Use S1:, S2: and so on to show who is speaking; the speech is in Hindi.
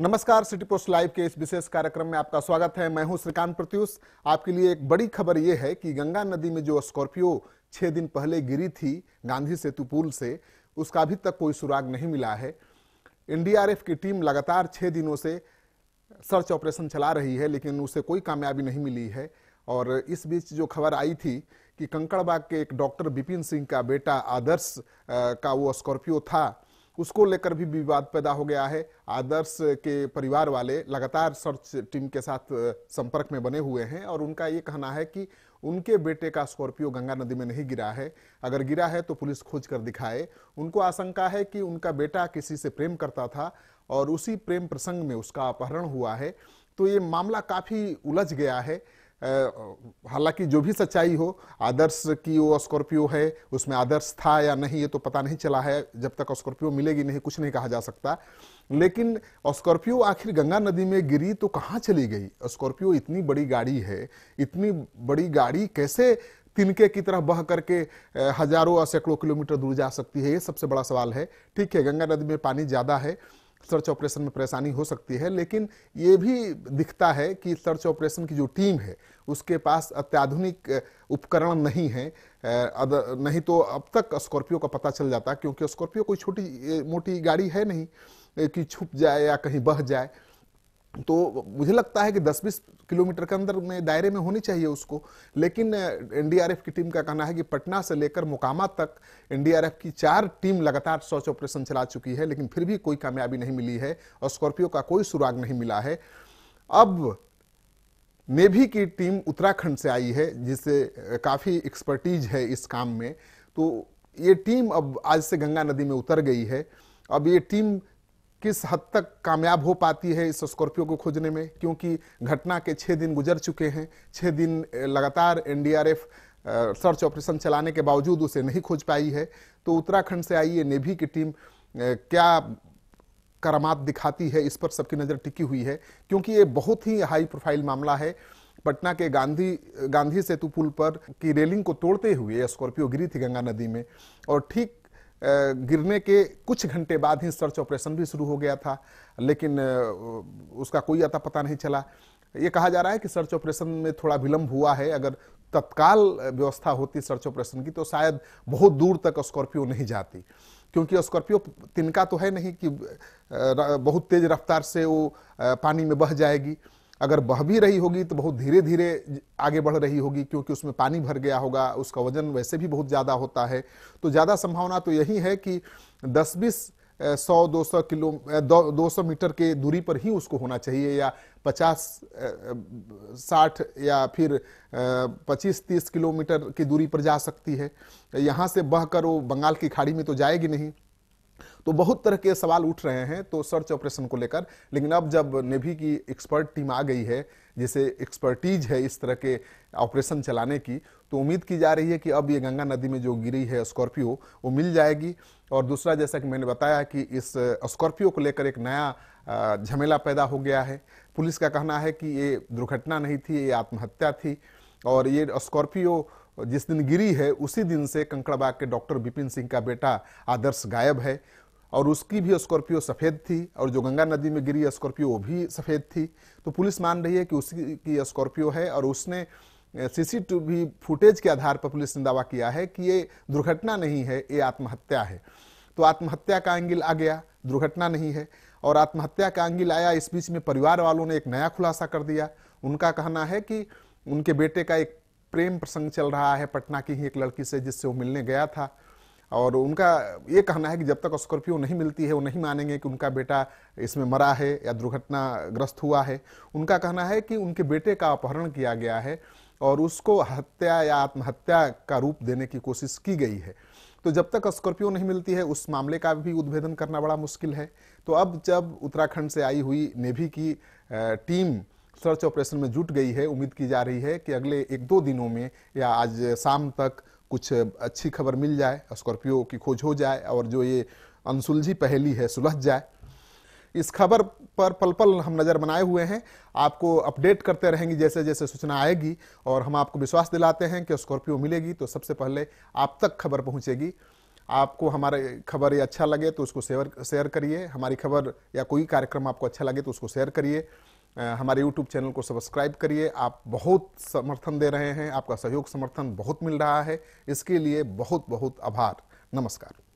S1: नमस्कार सिटी पोस्ट लाइव के इस विशेष कार्यक्रम में आपका स्वागत है मैं हूं श्रीकांत प्रत्युष आपके लिए एक बड़ी खबर यह है कि गंगा नदी में जो स्कॉर्पियो छह दिन पहले गिरी थी गांधी सेतु पुल से उसका अभी तक कोई सुराग नहीं मिला है एनडीआरएफ की टीम लगातार छः दिनों से सर्च ऑपरेशन चला रही है लेकिन उसे कोई कामयाबी नहीं मिली है और इस बीच जो खबर आई थी कि कंकड़बाग के एक डॉक्टर बिपिन सिंह का बेटा आदर्श का वो स्कॉर्पियो था उसको लेकर भी विवाद पैदा हो गया है आदर्श के परिवार वाले लगातार सर्च टीम के साथ संपर्क में बने हुए हैं और उनका ये कहना है कि उनके बेटे का स्कॉर्पियो गंगा नदी में नहीं गिरा है अगर गिरा है तो पुलिस खोज कर दिखाए उनको आशंका है कि उनका बेटा किसी से प्रेम करता था और उसी प्रेम प्रसंग में उसका अपहरण हुआ है तो ये मामला काफ़ी उलझ गया है हालांकि जो भी सच्चाई हो आदर्श की वो स्कॉर्पियो है उसमें आदर्श था या नहीं ये तो पता नहीं चला है जब तक स्कॉर्पियो मिलेगी नहीं कुछ नहीं कहा जा सकता लेकिन स्कॉर्पियो आखिर गंगा नदी में गिरी तो कहाँ चली गई स्कॉर्पियो इतनी बड़ी गाड़ी है इतनी बड़ी गाड़ी कैसे तिनके की तरह बह करके हजारों और सैकड़ों किलोमीटर दूर जा सकती है ये सबसे बड़ा सवाल है ठीक है गंगा नदी में पानी ज़्यादा है सर्च ऑपरेशन में परेशानी हो सकती है लेकिन ये भी दिखता है कि सर्च ऑपरेशन की जो टीम है उसके पास अत्याधुनिक उपकरण नहीं है नहीं तो अब तक स्कॉर्पियो का पता चल जाता क्योंकि स्कॉर्पियो कोई छोटी मोटी गाड़ी है नहीं कि छुप जाए या कहीं बह जाए तो मुझे लगता है कि 10-20 किलोमीटर के अंदर में दायरे में होनी चाहिए उसको लेकिन एनडीआरएफ की टीम का कहना है कि पटना से लेकर मोकामा तक एनडीआरएफ की चार टीम लगातार सर्च ऑपरेशन चला चुकी है लेकिन फिर भी कोई कामयाबी नहीं मिली है और स्कॉर्पियो का कोई सुराग नहीं मिला है अब नेवी की टीम उत्तराखंड से आई है जिसे काफ़ी एक्सपर्टीज है इस काम में तो ये टीम अब आज से गंगा नदी में उतर गई है अब ये टीम किस हद तक कामयाब हो पाती है इस स्कॉर्पियो को खोजने में क्योंकि घटना के छः दिन गुजर चुके हैं छः दिन लगातार एनडीआरएफ सर्च ऑपरेशन चलाने के बावजूद उसे नहीं खोज पाई है तो उत्तराखंड से आई ये नेवी की टीम क्या करामात दिखाती है इस पर सबकी नज़र टिकी हुई है क्योंकि ये बहुत ही हाई प्रोफाइल मामला है पटना के गांधी गांधी सेतु पुल पर की रेलिंग को तोड़ते हुए स्कॉर्पियो गिरी थी गंगा नदी में और ठीक गिरने के कुछ घंटे बाद ही सर्च ऑपरेशन भी शुरू हो गया था लेकिन उसका कोई अता पता नहीं चला ये कहा जा रहा है कि सर्च ऑपरेशन में थोड़ा विलंब हुआ है अगर तत्काल व्यवस्था होती सर्च ऑपरेशन की तो शायद बहुत दूर तक स्कॉर्पियो नहीं जाती क्योंकि स्कॉर्पियो तिनका तो है नहीं कि बहुत तेज रफ्तार से वो पानी में बह जाएगी अगर बह भी रही होगी तो बहुत धीरे धीरे आगे बढ़ रही होगी क्योंकि उसमें पानी भर गया होगा उसका वजन वैसे भी बहुत ज़्यादा होता है तो ज़्यादा संभावना तो यही है कि दस बीस सौ दो सौ किलो दो सौ मीटर के दूरी पर ही उसको होना चाहिए या पचास साठ या फिर पच्चीस तीस किलोमीटर की दूरी पर जा सकती है यहाँ से बह कर वो बंगाल की खाड़ी में तो जाएगी नहीं तो बहुत तरह के सवाल उठ रहे हैं तो सर्च ऑपरेशन को लेकर लेकिन अब जब नेवी की एक्सपर्ट टीम आ गई है जिसे एक्सपर्टीज है इस तरह के ऑपरेशन चलाने की तो उम्मीद की जा रही है कि अब ये गंगा नदी में जो गिरी है स्कॉर्पियो वो मिल जाएगी और दूसरा जैसा कि मैंने बताया कि इस स्कॉर्पियो को लेकर एक नया झमेला पैदा हो गया है पुलिस का कहना है कि ये दुर्घटना नहीं थी ये आत्महत्या थी और ये स्कॉर्पियो जिस दिन गिरी है उसी दिन से कंकड़बाग के डॉक्टर बिपिन सिंह का बेटा आदर्श गायब है और उसकी भी स्कॉर्पियो सफ़ेद थी और जो गंगा नदी में गिरी स्कॉर्पियो वो भी सफ़ेद थी तो पुलिस मान रही है कि उसकी की स्कॉर्पियो है और उसने सीसीटीवी फुटेज के आधार पर पुलिस ने दावा किया है कि ये दुर्घटना नहीं है ये आत्महत्या है तो आत्महत्या का एंगिल आ गया दुर्घटना नहीं है और आत्महत्या का एंगिल आया इस बीच में परिवार वालों ने एक नया खुलासा कर दिया उनका कहना है कि उनके बेटे का एक प्रेम प्रसंग चल रहा है पटना की ही एक लड़की से जिससे वो मिलने गया था और उनका ये कहना है कि जब तक स्कॉर्पियो नहीं मिलती है वो नहीं मानेंगे कि उनका बेटा इसमें मरा है या दुर्घटनाग्रस्त हुआ है उनका कहना है कि उनके बेटे का अपहरण किया गया है और उसको हत्या या आत्महत्या का रूप देने की कोशिश की गई है तो जब तक स्कॉर्पियो नहीं मिलती है उस मामले का भी उद्भेदन करना बड़ा मुश्किल है तो अब जब उत्तराखंड से आई हुई नेवी की टीम सर्च ऑपरेशन में जुट गई है उम्मीद की जा रही है कि अगले एक दो दिनों में या आज शाम तक कुछ अच्छी खबर मिल जाए स्कॉर्पियो की खोज हो जाए और जो ये अनसुलझी पहेली है सुलझ जाए इस खबर पर पल पल हम नज़र बनाए हुए हैं आपको अपडेट करते रहेंगे जैसे जैसे सूचना आएगी और हम आपको विश्वास दिलाते हैं कि स्कॉर्पियो मिलेगी तो सबसे पहले आप तक खबर पहुंचेगी आपको हमारे खबर अच्छा लगे तो उसको शेयर शेयर करिए हमारी खबर या कोई कार्यक्रम आपको अच्छा लगे तो उसको शेयर करिए हमारे YouTube चैनल को सब्सक्राइब करिए आप बहुत समर्थन दे रहे हैं आपका सहयोग समर्थन बहुत मिल रहा है इसके लिए बहुत बहुत आभार नमस्कार